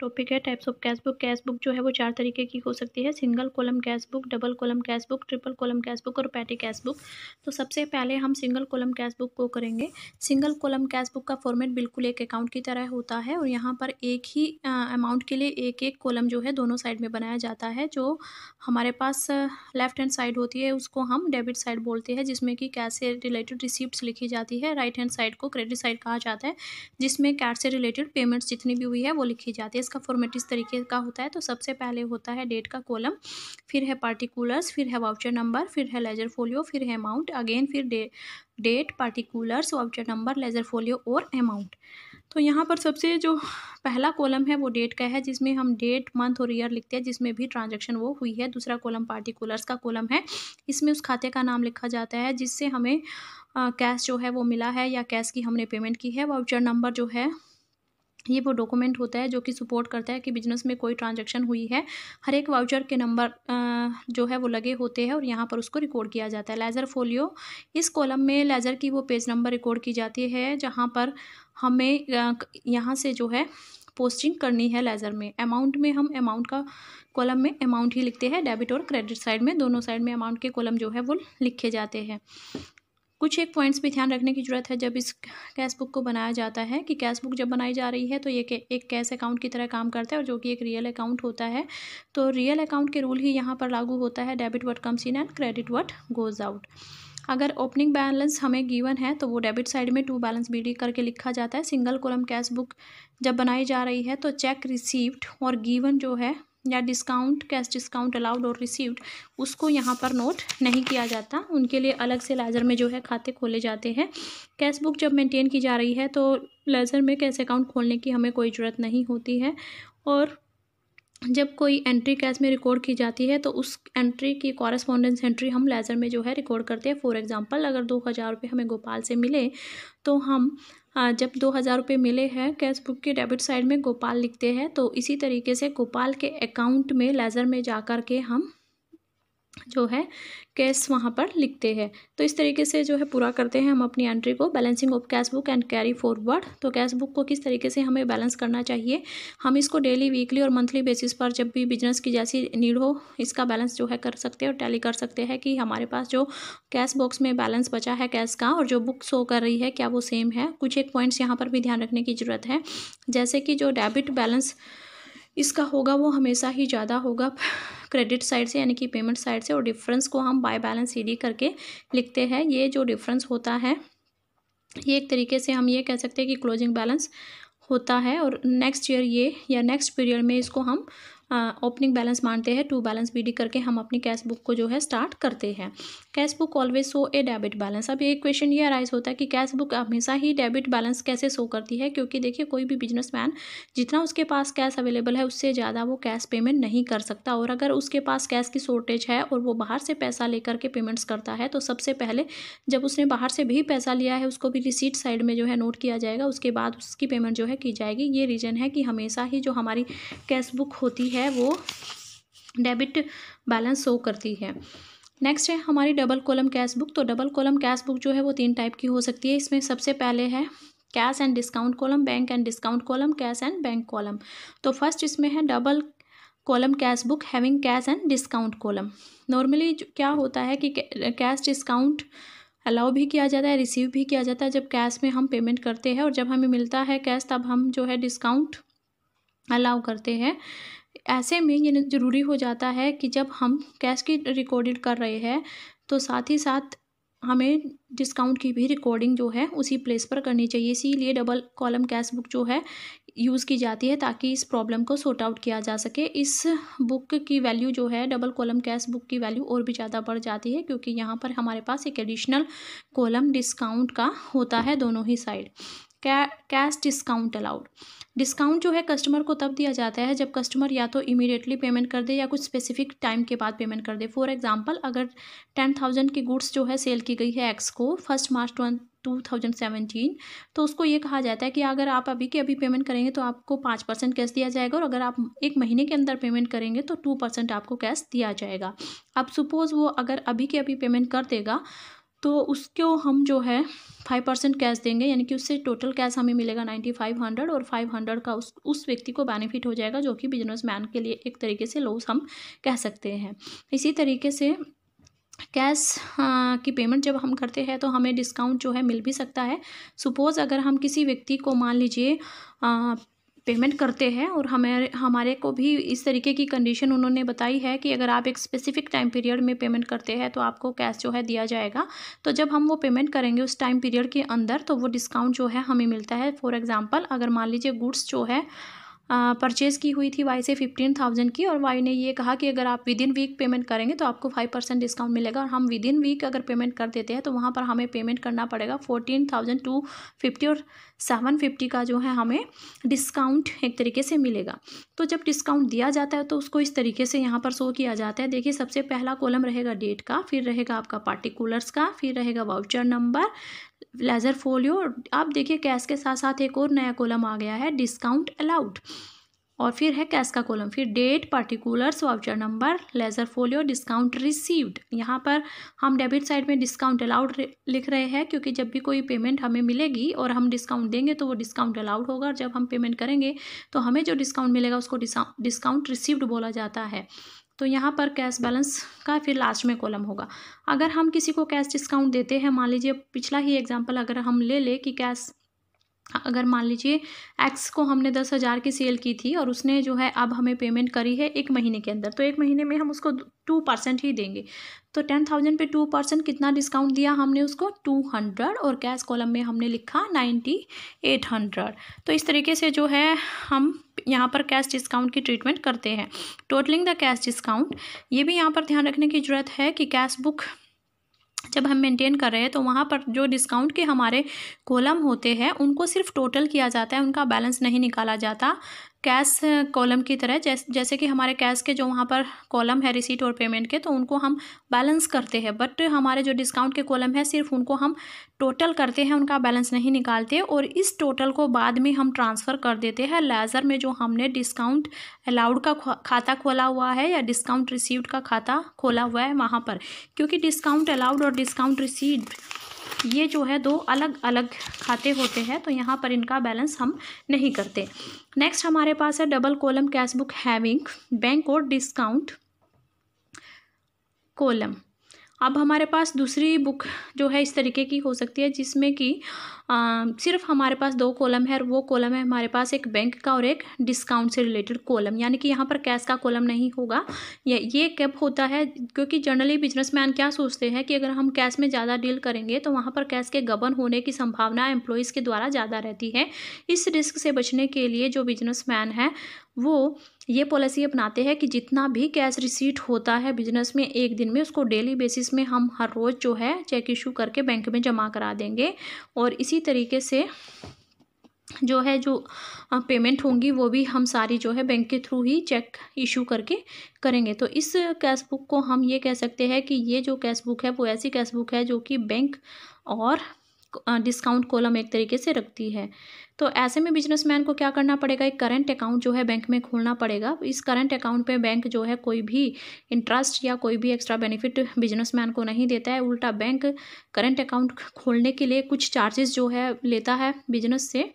topic है types of cash book cash book जो है वो चार तरीके की हो सकती है single column cash book double column cash book triple column cash book और पैटी कैश बुक तो सबसे पहले हम सिंगल कॉलम कैश बुक को करेंगे सिंगल कॉलम कैश बुक का फॉर्मेट बिल्कुल एक अकाउंट की तरह होता है और यहाँ पर एक ही अमाउंट के लिए एक एक कॉलम जो है दोनों साइड में बनाया जाता है जो हमारे पास लेफ्ट हैंड साइड होती है उसको हम डेबिट साइड बोलते हैं जिसमें कि कैश से रिलेटेड रिसिप्ट लिखी जाती है राइट हैंड साइड को क्रेडिट साइड कहा जाता है जिसमें कैश से रिलेटेड पेमेंट्स जितनी भी हुई है वो लिखी जाती है इसका फॉर्मेट इस तरीके का होता है तो सबसे पहले होता है डेट का कॉलम फिर है पार्टिकुलर्स फिर है वाउचर नंबर फिर है लेजर फोलियो फिर है अमाउंट अगेन फिर day date particulars voucher number ledger folio और अमाउंट तो यहाँ पर सबसे जो पहला कॉलम है वो डेट का है जिसमें हम डेट मंथ और ईयर लिखते हैं जिसमें भी ट्रांजैक्शन वो हुई है दूसरा कॉलम पार्टिकुलर्स का कॉलम है इसमें उस खाते का नाम लिखा जाता है जिससे हमें कैश जो है वो मिला है या कैश की हमने पेमेंट की है वाउचर नंबर जो है ये वो डॉक्यूमेंट होता है जो कि सपोर्ट करता है कि बिजनेस में कोई ट्रांजैक्शन हुई है हर एक वाउचर के नंबर जो है वो लगे होते हैं और यहाँ पर उसको रिकॉर्ड किया जाता है लेज़र फोलियो इस कॉलम में लेज़र की वो पेज नंबर रिकॉर्ड की जाती है जहाँ पर हमें यहाँ से जो है पोस्टिंग करनी है लेज़र में अमाउंट में हम अमाउंट का कॉलम में अमाउंट ही लिखते हैं डेबिट और क्रेडिट साइड में दोनों साइड में अमाउंट के कॉलम जो है वो लिखे जाते हैं कुछ एक पॉइंट्स भी ध्यान रखने की ज़रूरत है जब इस कैश बुक को बनाया जाता है कि कैश बुक जब बनाई जा रही है तो ये एक कैश अकाउंट की तरह काम करता है और जो कि एक रियल अकाउंट होता है तो रियल अकाउंट के रूल ही यहाँ पर लागू होता है debit what comes in and credit what goes out अगर ओपनिंग बैलेंस हमें गिवन है तो वो डेबिट साइड में टू बैलेंस बी करके लिखा जाता है सिंगल कॉलम कैश बुक जब बनाई जा रही है तो चेक रिसीव्ड और गिवन जो है या डिस्काउंट कैश डिस्काउंट अलाउड और रिसीव्ड उसको यहाँ पर नोट नहीं किया जाता उनके लिए अलग से लेजर में जो है खाते खोले जाते हैं कैश बुक जब मेंटेन की जा रही है तो लेजर में कैश अकाउंट खोलने की हमें कोई ज़रूरत नहीं होती है और जब कोई एंट्री कैश में रिकॉर्ड की जाती है तो उस एंट्री की कॉरेस्पॉन्डेंस एंट्री हम लेजर में जो है रिकॉर्ड करते हैं फॉर एग्ज़ाम्पल अगर दो हज़ार रुपये हमें गोपाल से मिले तो हम हाँ जब दो हज़ार रुपये मिले हैं कैश बुक के डेबिट साइड में गोपाल लिखते हैं तो इसी तरीके से गोपाल के अकाउंट में लेज़र में जा कर के हम जो है कैश वहाँ पर लिखते हैं तो इस तरीके से जो है पूरा करते हैं हम अपनी एंट्री को balancing of cash book and carry forward तो कैश बुक को किस तरीके से हमें बैलेंस करना चाहिए हम इसको डेली वीकली और मंथली बेसिस पर जब भी बिजनेस की जैसी नीड हो इसका बैलेंस जो है कर सकते हैं और टैली कर सकते हैं कि हमारे पास जो कैश बॉक्स में बैलेंस बचा है कैश का और जो बुक शो कर रही है क्या वो सेम है कुछ एक पॉइंट्स यहाँ पर भी ध्यान रखने की ज़रूरत है जैसे कि जो डेबिट बैलेंस इसका होगा वो हमेशा ही ज़्यादा होगा क्रेडिट साइड से यानी कि पेमेंट साइड से और डिफरेंस को हम बाय बैलेंस सी करके लिखते हैं ये जो डिफरेंस होता है ये एक तरीके से हम ये कह सकते हैं कि क्लोजिंग बैलेंस होता है और नेक्स्ट ईयर ये या नेक्स्ट पीरियड में इसको हम ओपनिंग हाँ, बैलेंस मानते हैं टू बैलेंस बी करके हम अपनी कैश बुक को जो है स्टार्ट करते हैं cash book always show a debit balance अब एक क्वेश्चन ये अराइज होता है कि कैश बुक हमेशा ही डेबिट बैलेंस कैसे शो करती है क्योंकि देखिए कोई भी बिजनेस जितना उसके पास कैश अवेलेबल है उससे ज़्यादा वो कैश पेमेंट नहीं कर सकता और अगर उसके पास कैश की शॉर्टेज है और वो बाहर से पैसा लेकर के पेमेंट्स करता है तो सबसे पहले जब उसने बाहर से भी पैसा लिया है उसको भी रिसीट साइड में जो है नोट किया जाएगा उसके बाद उसकी पेमेंट जो है की जाएगी ये रीज़न है कि हमेशा ही जो हमारी कैश बुक होती है है वो डेबिट बैलेंस शो करती है नेक्स्ट है हमारी डबल कॉलम कैश बुक तो डबल कॉलम कैश बुक जो है वो तीन टाइप की हो सकती है इसमें सबसे पहले है cash and discount column bank and discount column cash and bank column तो फर्स्ट इसमें है double column cash book having cash and discount column normally क्या होता है कि कैश डिस्काउंट अलाउ भी किया जाता है रिसीव भी किया जाता है जब कैश में हम पेमेंट करते हैं और जब हमें मिलता है कैश तब हम जो है डिस्काउंट अलाउ करते हैं ऐसे में ये ज़रूरी हो जाता है कि जब हम कैश की रिकॉर्डिंग कर रहे हैं तो साथ ही साथ हमें डिस्काउंट की भी रिकॉर्डिंग जो है उसी प्लेस पर करनी चाहिए इसीलिए डबल कॉलम कैश बुक जो है यूज़ की जाती है ताकि इस प्रॉब्लम को सॉर्ट आउट किया जा सके इस बुक की वैल्यू जो है डबल कॉलम कैश बुक की वैल्यू और भी ज़्यादा बढ़ जाती है क्योंकि यहाँ पर हमारे पास एक एडिशनल कॉलम डिस्काउंट का होता है दोनों ही side cash discount allowed discount जो है कस्टमर को तब दिया जाता है जब कस्टमर या तो इमीडिएटली पेमेंट कर दे या कुछ स्पेसिफिक टाइम के बाद पेमेंट कर दे फॉर एग्जांपल अगर टेन थाउजेंड की गुड्स जो है सेल की गई है एक्स को first March two thousand seventeen तो उसको ये कहा जाता है कि अगर आप अभी के अभी पेमेंट करेंगे तो आपको पाँच परसेंट कैश दिया जाएगा और अगर आप एक महीने के अंदर पेमेंट करेंगे तो टू परसेंट आपको कैश दिया जाएगा अब सपोज़ वो अगर अभी के अभी पेमेंट कर देगा तो उसको हम जो है फाइव परसेंट कैश देंगे यानी कि उससे टोटल कैश हमें मिलेगा नाइन्टी फाइव हंड्रेड और फाइव हंड्रेड का उस उस व्यक्ति को बेनिफिट हो जाएगा जो कि बिजनेसमैन के लिए एक तरीके से लॉस हम कह सकते हैं इसी तरीके से कैश हाँ, की पेमेंट जब हम करते हैं तो हमें डिस्काउंट जो है मिल भी सकता है सपोज़ अगर हम किसी व्यक्ति को मान लीजिए हाँ, पेमेंट करते हैं और हमें हमारे को भी इस तरीके की कंडीशन उन्होंने बताई है कि अगर आप एक स्पेसिफिक टाइम पीरियड में पेमेंट करते हैं तो आपको कैश जो है दिया जाएगा तो जब हम वो पेमेंट करेंगे उस टाइम पीरियड के अंदर तो वो डिस्काउंट जो है हमें मिलता है फॉर एग्ज़ाम्पल अगर मान लीजिए गुड्स जो है परचेज़ की हुई थी वाई से फिफ्टीन थाउजेंड की और वाई ने ये कहा कि अगर आप विद इन वीक पेमेंट करेंगे तो आपको फाइव परसेंट डिस्काउंट मिलेगा और हम विद इन वीक अगर पेमेंट कर देते हैं तो वहाँ पर हमें पेमेंट करना पड़ेगा फोर्टीन थाउजेंड टू फिफ्टी और सेवन फिफ्टी का जो है हमें डिस्काउंट एक तरीके से मिलेगा तो जब डिस्काउंट दिया जाता है तो उसको इस तरीके से यहाँ पर शो किया जाता है देखिए सबसे पहला कॉलम रहेगा डेट का फिर रहेगा आपका पार्टिकुलर्स का फिर रहेगा वाउचर नंबर लेज़र फोलियो आप देखिए कैश के साथ साथ एक और नया कॉलम आ गया है डिस्काउंट अलाउड और फिर है कैश का कॉलम फिर date particulars voucher number ledger folio discount received यहाँ पर हम डेबिट साइड में डिस्काउंट अलाउड लिख रहे हैं क्योंकि जब भी कोई पेमेंट हमें मिलेगी और हम डिस्काउंट देंगे तो वो डिस्काउंट अलाउड होगा और जब हम पेमेंट करेंगे तो हमें जो डिस्काउंट मिलेगा उसको डिस्काउंट रिसीव्ड बोला जाता है तो यहाँ पर कैश बैलेंस का फिर लास्ट में कॉलम होगा अगर हम किसी को कैश डिस्काउंट देते हैं मान लीजिए पिछला ही एग्जाम्पल अगर हम ले लें कि कैश अगर मान लीजिए एक्स को हमने दस हज़ार की सेल की थी और उसने जो है अब हमें पेमेंट करी है एक महीने के अंदर तो एक महीने में हम उसको टू परसेंट ही देंगे तो टेन थाउजेंड पे टू परसेंट कितना डिस्काउंट दिया हमने उसको टू हंड्रेड और कैश कॉलम में हमने लिखा नाइन्टी एट हंड्रेड तो इस तरीके से जो है हम यहाँ पर कैश डिस्काउंट की ट्रीटमेंट करते हैं टोटलिंग द कैश डिस्काउंट ये भी यहाँ पर ध्यान रखने की ज़रूरत है कि कैश बुक जब हम मेंटेन कर रहे हैं तो वहाँ पर जो डिस्काउंट के हमारे कॉलम होते हैं उनको सिर्फ टोटल किया जाता है उनका बैलेंस नहीं निकाला जाता कैश कॉलम की तरह जैस, जैसे कि हमारे कैश के जो वहाँ पर कॉलम है रिसीट और पेमेंट के तो उनको हम बैलेंस करते हैं बट हमारे जो डिस्काउंट के कॉलम है सिर्फ उनको हम टोटल करते हैं उनका बैलेंस नहीं निकालते और इस टोटल को बाद में हम ट्रांसफ़र कर देते हैं लेज़र में जो हमने डिस्काउंट अलाउड का खाता खोला हुआ है या डिस्काउंट रिसीव्ड का खाता खोला हुआ है वहाँ पर क्योंकि डिस्काउंट अलाउड और डिस्काउंट रिसीव्ड ये जो है दो अलग अलग खाते होते हैं तो यहाँ पर इनका बैलेंस हम नहीं करते नेक्स्ट हमारे पास है double column cash book having bank और डिस्काउंट कॉलम अब हमारे पास दूसरी बुक जो है इस तरीके की हो सकती है जिसमें कि आ, सिर्फ हमारे पास दो कॉलम है और वो कॉलम है हमारे पास एक बैंक का और एक डिस्काउंट से रिलेटेड कॉलम यानी कि यहाँ पर कैश का कॉलम नहीं होगा ये ये कब होता है क्योंकि जनरली बिजनेसमैन क्या सोचते हैं कि अगर हम कैश में ज़्यादा डील करेंगे तो वहाँ पर कैश के गबन होने की संभावना एम्प्लॉयज़ के द्वारा ज़्यादा रहती है इस रिस्क से बचने के लिए जो बिजनेस है वो ये पॉलिसी अपनाते हैं कि जितना भी कैश रिसीट होता है बिजनेस में एक दिन में उसको डेली बेसिस में हम हर रोज़ जो है चेक इशू करके बैंक में जमा करा देंगे और इसी इसी तरीके से जो है जो पेमेंट होंगी वो भी हम सारी जो है बैंक के थ्रू ही चेक इशू करके करेंगे तो इस कैश बुक को हम ये कह सकते हैं कि ये जो कैश बुक है वो ऐसी कैश बुक है जो कि बैंक और डिस्काउंट कॉलम एक तरीके से रखती है तो ऐसे में बिजनेसमैन को क्या करना पड़ेगा एक करंट अकाउंट जो है बैंक में खोलना पड़ेगा इस करंट अकाउंट पे बैंक जो है कोई भी इंटरेस्ट या कोई भी एक्स्ट्रा बेनिफिट बिजनेसमैन को नहीं देता है उल्टा बैंक करंट अकाउंट खोलने के लिए कुछ चार्जेस जो है लेता है बिजनेस से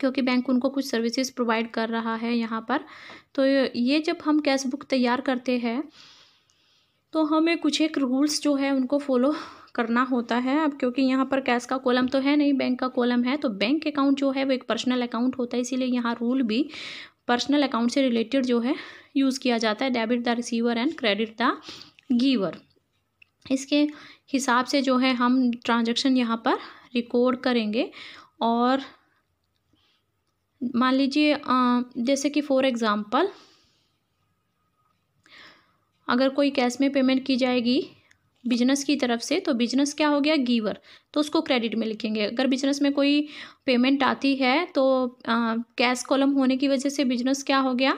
क्योंकि बैंक उनको कुछ सर्विसेज प्रोवाइड कर रहा है यहाँ पर तो ये जब हम कैश बुक तैयार करते हैं तो हमें कुछ एक रूल्स जो है उनको फॉलो करना होता है अब क्योंकि यहाँ पर कैश का कॉलम तो है नहीं बैंक का कॉलम है तो बैंक अकाउंट जो है वो एक पर्सनल अकाउंट होता है इसीलिए यहाँ रूल भी पर्सनल अकाउंट से रिलेटेड जो है यूज़ किया जाता है debit the receiver and credit the giver इसके हिसाब से जो है हम ट्रांजेक्शन यहाँ पर रिकॉर्ड करेंगे और मान लीजिए जैसे कि फॉर एग्ज़ाम्पल अगर कोई कैश में पेमेंट की जाएगी बिजनेस की तरफ से तो बिजनेस क्या हो गया गीवर तो उसको क्रेडिट में लिखेंगे अगर बिजनेस में कोई पेमेंट आती है तो कैश कॉलम होने की वजह से बिजनेस क्या हो गया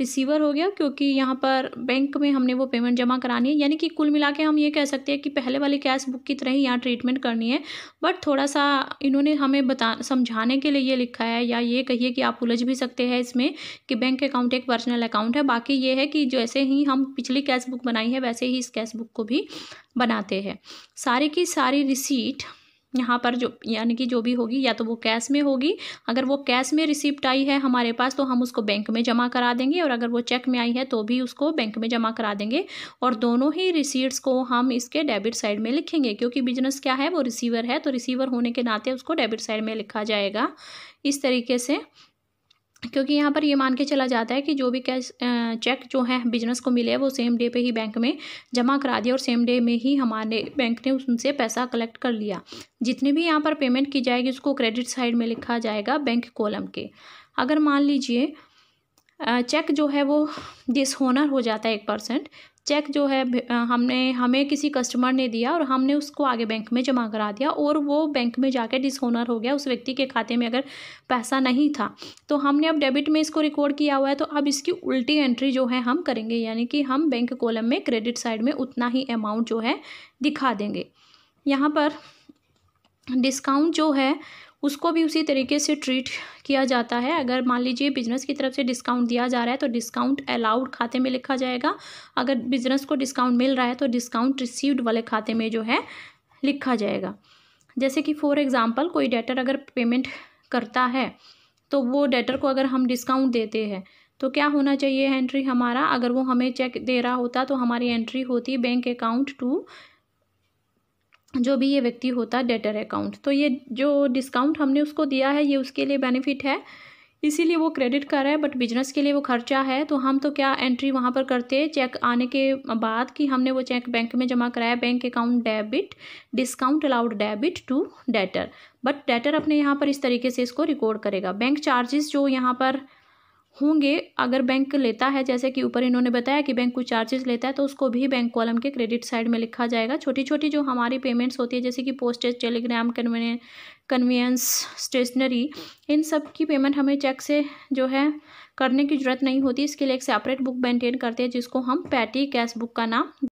रिसीवर हो गया क्योंकि यहाँ पर बैंक में हमने वो पेमेंट जमा करानी है यानी कि कुल मिला के हम ये कह सकते हैं कि पहले वाली कैश बुक की तरह ही यहाँ ट्रीटमेंट करनी है बट थोड़ा सा इन्होंने हमें बता समझाने के लिए ये लिखा है या ये कहिए कि आप उलझ भी सकते हैं इसमें कि बैंक अकाउंट एक पर्सनल अकाउंट है बाकी ये है कि जैसे ही हम पिछली कैश बुक बनाई है वैसे ही इस कैश बुक को भी बनाते हैं सारी की सारी रिसीट यहाँ पर जो यानी कि जो भी होगी या तो वो कैश में होगी अगर वो कैश में रिसिप्ट आई है हमारे पास तो हम उसको बैंक में जमा करा देंगे और अगर वो चेक में आई है तो भी उसको बैंक में जमा करा देंगे और दोनों ही रिसीट्स को हम इसके डेबिट साइड में लिखेंगे क्योंकि बिजनेस क्या है वो रिसीवर है तो रिसीवर होने के नाते उसको डेबिट साइड में लिखा जाएगा इस तरीके से क्योंकि यहाँ पर ये मान के चला जाता है कि जो भी कैश चेक जो है बिजनेस को मिले वो सेम डे पे ही बैंक में जमा करा दिया और सेम डे में ही हमारे बैंक ने उनसे पैसा कलेक्ट कर लिया जितने भी यहाँ पर पेमेंट की जाएगी उसको क्रेडिट साइड में लिखा जाएगा बैंक कॉलम के अगर मान लीजिए चेक जो है वो डिसहोनर हो जाता है एक परसेंट चेक जो है हमने हमें किसी कस्टमर ने दिया और हमने उसको आगे बैंक में जमा करा दिया और वो बैंक में जाकर डिसोनर हो गया उस व्यक्ति के खाते में अगर पैसा नहीं था तो हमने अब डेबिट में इसको रिकॉर्ड किया हुआ है तो अब इसकी उल्टी एंट्री जो है हम करेंगे यानी कि हम बैंक कॉलम में क्रेडिट साइड में उतना ही अमाउंट जो है दिखा देंगे यहाँ पर डिस्काउंट जो है उसको भी उसी तरीके से ट्रीट किया जाता है अगर मान लीजिए बिजनेस की तरफ से डिस्काउंट दिया जा रहा है तो डिस्काउंट अलाउड खाते में लिखा जाएगा अगर बिजनेस को डिस्काउंट मिल रहा है तो डिस्काउंट रिसीव्ड वाले खाते में जो है लिखा जाएगा जैसे कि फॉर एग्ज़ाम्पल कोई डेटर अगर पेमेंट करता है तो वो डेटर को अगर हम डिस्काउंट देते हैं तो क्या होना चाहिए एंट्री हमारा अगर वो हमें चेक दे रहा होता तो हमारी एंट्री होती बैंक अकाउंट टू जो भी ये व्यक्ति होता है डेटर अकाउंट तो ये जो डिस्काउंट हमने उसको दिया है ये उसके लिए बेनिफिट है इसीलिए वो क्रेडिट कर रहा है बट बिजनेस के लिए वो खर्चा है तो हम तो क्या एंट्री वहाँ पर करते चेक आने के बाद कि हमने वो चेक बैंक में जमा कराया bank account debit discount allowed debit to debtor but debtor अपने यहाँ पर इस तरीके से इसको रिकॉर्ड करेगा बैंक चार्जेस जो यहाँ पर होंगे अगर बैंक लेता है जैसे कि ऊपर इन्होंने बताया कि बैंक कुछ चार्जेस लेता है तो उसको भी बैंक कॉलम के क्रेडिट साइड में लिखा जाएगा छोटी छोटी जो हमारी पेमेंट्स होती है जैसे कि postage telegram convenience convenience stationery इन सब की पेमेंट हमें चेक से जो है करने की ज़रूरत नहीं होती इसके लिए एक सेपरेट बुक मेंटेन करते हैं जिसको हम पैटी कैश बुक का नाम